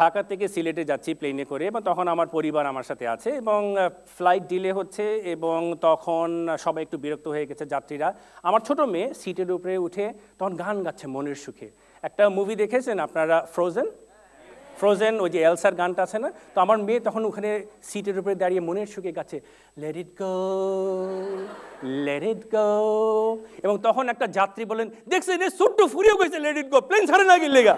ঢাকা থেকে সিলেটে যাচ্ছি প্লেনে করে এবং তখন আমার পরিবার আমার সাথে আছে এবং ফ্লাইট ডিলে হচ্ছে এবং তখন সবাই একটু বিরক্ত হয়ে গেছে যাত্রীরা আমার ছোট মেয়ে সিটের উপরে উঠে তখন গান গাচ্ছে মনের সুখে একটা মুভি দেখেছেন আপনারা ফ্রোজেন ফ্রোজেন ওই যে এলসার গানটা আছে না তো আমার মেয়ে তখন ওখানে সিটের উপরে দাঁড়িয়ে মনের সুখে গাছে let it go let it গো এবং তখন একটা যাত্রী বলেন দেখছেন ছোট্ট ফুরিয়ে গেছে লেট ইট গো প্লেন ছাড়ে না লেগা